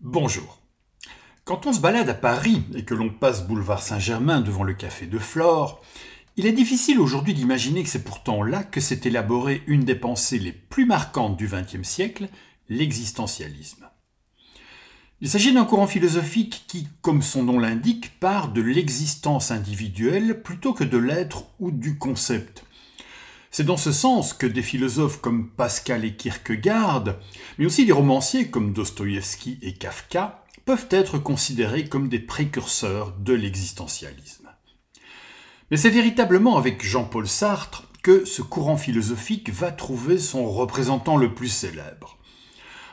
Bonjour. Quand on se balade à Paris et que l'on passe boulevard Saint-Germain devant le café de Flore, il est difficile aujourd'hui d'imaginer que c'est pourtant là que s'est élaborée une des pensées les plus marquantes du XXe siècle, l'existentialisme. Il s'agit d'un courant philosophique qui, comme son nom l'indique, part de l'existence individuelle plutôt que de l'être ou du concept, c'est dans ce sens que des philosophes comme Pascal et Kierkegaard, mais aussi des romanciers comme Dostoïevski et Kafka, peuvent être considérés comme des précurseurs de l'existentialisme. Mais c'est véritablement avec Jean-Paul Sartre que ce courant philosophique va trouver son représentant le plus célèbre.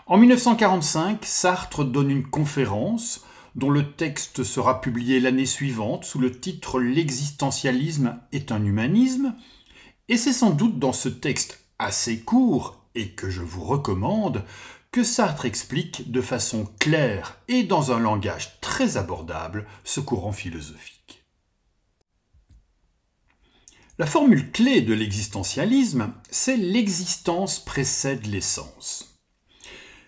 En 1945, Sartre donne une conférence dont le texte sera publié l'année suivante sous le titre L'existentialisme est un humanisme, et c'est sans doute dans ce texte assez court, et que je vous recommande, que Sartre explique de façon claire et dans un langage très abordable ce courant philosophique. La formule clé de l'existentialisme, c'est l'existence précède l'essence.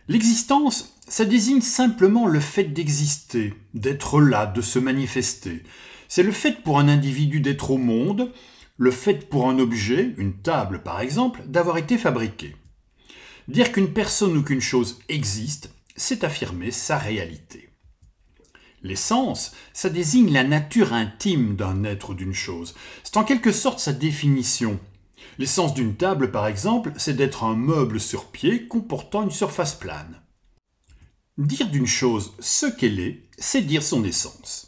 L'existence, ça désigne simplement le fait d'exister, d'être là, de se manifester. C'est le fait pour un individu d'être au monde, le fait pour un objet, une table par exemple, d'avoir été fabriqué. Dire qu'une personne ou qu'une chose existe, c'est affirmer sa réalité. L'essence, ça désigne la nature intime d'un être ou d'une chose. C'est en quelque sorte sa définition. L'essence d'une table, par exemple, c'est d'être un meuble sur pied comportant une surface plane. Dire d'une chose ce qu'elle est, c'est dire son essence.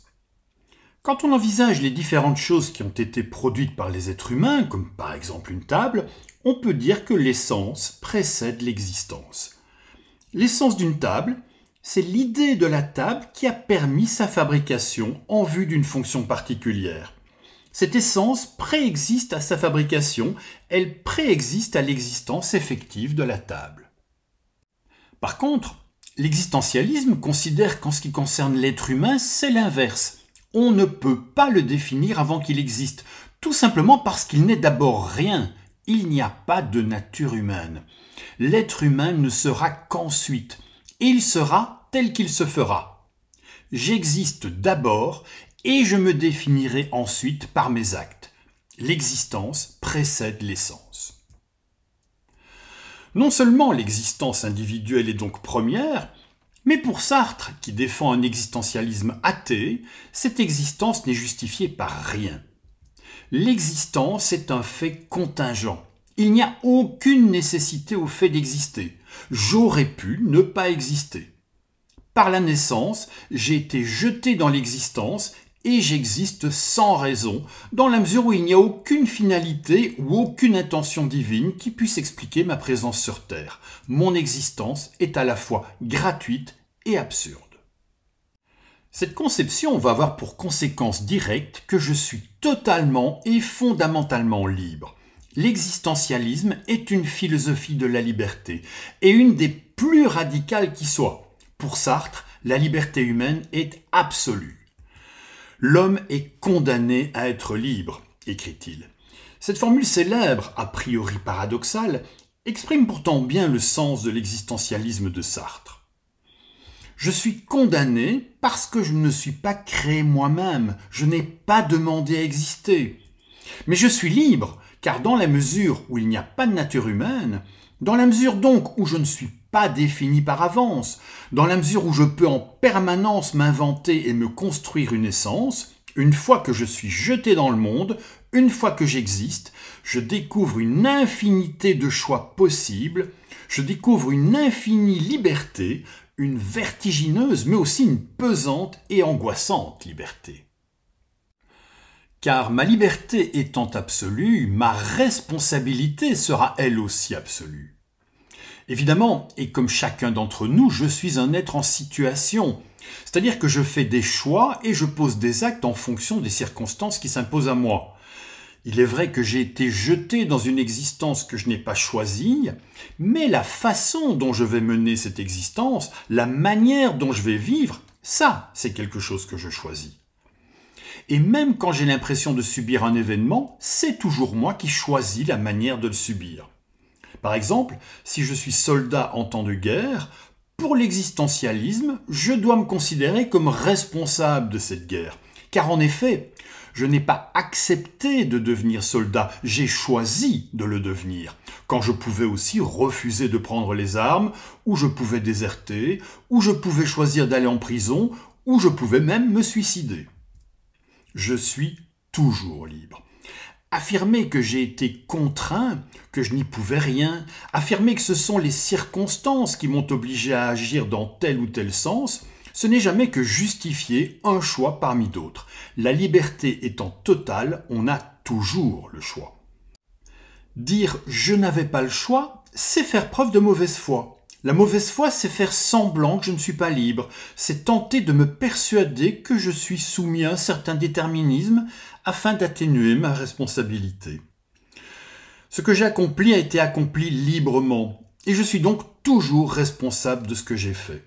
Quand on envisage les différentes choses qui ont été produites par les êtres humains, comme par exemple une table, on peut dire que l'essence précède l'existence. L'essence d'une table, c'est l'idée de la table qui a permis sa fabrication en vue d'une fonction particulière. Cette essence préexiste à sa fabrication, elle préexiste à l'existence effective de la table. Par contre, l'existentialisme considère qu'en ce qui concerne l'être humain, c'est l'inverse on ne peut pas le définir avant qu'il existe, tout simplement parce qu'il n'est d'abord rien, il n'y a pas de nature humaine. L'être humain ne sera qu'ensuite, il sera tel qu'il se fera. J'existe d'abord et je me définirai ensuite par mes actes. L'existence précède l'essence. Non seulement l'existence individuelle est donc première, mais pour Sartre, qui défend un existentialisme athée, cette existence n'est justifiée par rien. L'existence est un fait contingent. Il n'y a aucune nécessité au fait d'exister. J'aurais pu ne pas exister. Par la naissance, j'ai été jeté dans l'existence et j'existe sans raison, dans la mesure où il n'y a aucune finalité ou aucune intention divine qui puisse expliquer ma présence sur Terre. Mon existence est à la fois gratuite et absurde. Cette conception va avoir pour conséquence directe que je suis totalement et fondamentalement libre. L'existentialisme est une philosophie de la liberté, et une des plus radicales qui soit. Pour Sartre, la liberté humaine est absolue. L'homme est condamné à être libre, écrit-il. Cette formule célèbre, a priori paradoxale, exprime pourtant bien le sens de l'existentialisme de Sartre. Je suis condamné parce que je ne suis pas créé moi-même, je n'ai pas demandé à exister. Mais je suis libre, car dans la mesure où il n'y a pas de nature humaine, dans la mesure donc où je ne suis pas définie par avance, dans la mesure où je peux en permanence m'inventer et me construire une essence, une fois que je suis jeté dans le monde, une fois que j'existe, je découvre une infinité de choix possibles, je découvre une infinie liberté, une vertigineuse mais aussi une pesante et angoissante liberté. Car ma liberté étant absolue, ma responsabilité sera elle aussi absolue. Évidemment, et comme chacun d'entre nous, je suis un être en situation. C'est-à-dire que je fais des choix et je pose des actes en fonction des circonstances qui s'imposent à moi. Il est vrai que j'ai été jeté dans une existence que je n'ai pas choisie, mais la façon dont je vais mener cette existence, la manière dont je vais vivre, ça, c'est quelque chose que je choisis. Et même quand j'ai l'impression de subir un événement, c'est toujours moi qui choisis la manière de le subir. Par exemple, si je suis soldat en temps de guerre, pour l'existentialisme, je dois me considérer comme responsable de cette guerre. Car en effet, je n'ai pas accepté de devenir soldat, j'ai choisi de le devenir, quand je pouvais aussi refuser de prendre les armes, ou je pouvais déserter, ou je pouvais choisir d'aller en prison, ou je pouvais même me suicider. Je suis toujours libre. Affirmer que j'ai été contraint, que je n'y pouvais rien, affirmer que ce sont les circonstances qui m'ont obligé à agir dans tel ou tel sens, ce n'est jamais que justifier un choix parmi d'autres. La liberté étant totale, on a toujours le choix. Dire je n'avais pas le choix, c'est faire preuve de mauvaise foi. La mauvaise foi, c'est faire semblant que je ne suis pas libre, c'est tenter de me persuader que je suis soumis à un certain déterminisme afin d'atténuer ma responsabilité. Ce que j'ai accompli a été accompli librement, et je suis donc toujours responsable de ce que j'ai fait.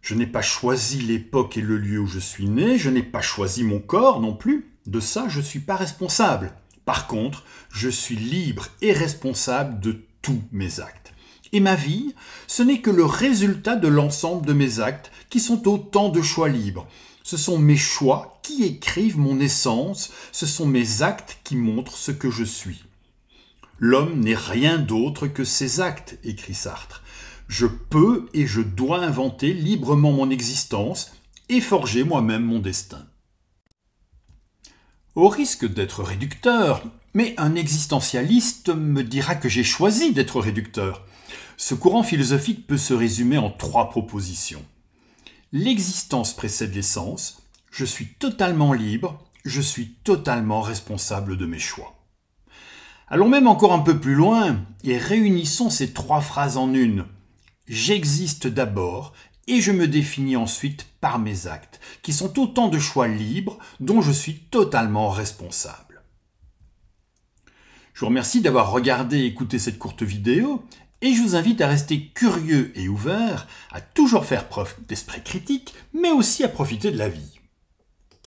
Je n'ai pas choisi l'époque et le lieu où je suis né, je n'ai pas choisi mon corps non plus, de ça je ne suis pas responsable. Par contre, je suis libre et responsable de tous mes actes et ma vie, ce n'est que le résultat de l'ensemble de mes actes qui sont autant de choix libres. Ce sont mes choix qui écrivent mon essence, ce sont mes actes qui montrent ce que je suis. L'homme n'est rien d'autre que ses actes, écrit Sartre. Je peux et je dois inventer librement mon existence et forger moi-même mon destin. Au risque d'être réducteur, mais un existentialiste me dira que j'ai choisi d'être réducteur. Ce courant philosophique peut se résumer en trois propositions. L'existence précède l'essence, je suis totalement libre, je suis totalement responsable de mes choix. Allons même encore un peu plus loin et réunissons ces trois phrases en une. J'existe d'abord et je me définis ensuite par mes actes, qui sont autant de choix libres dont je suis totalement responsable. Je vous remercie d'avoir regardé et écouté cette courte vidéo, et je vous invite à rester curieux et ouvert, à toujours faire preuve d'esprit critique, mais aussi à profiter de la vie.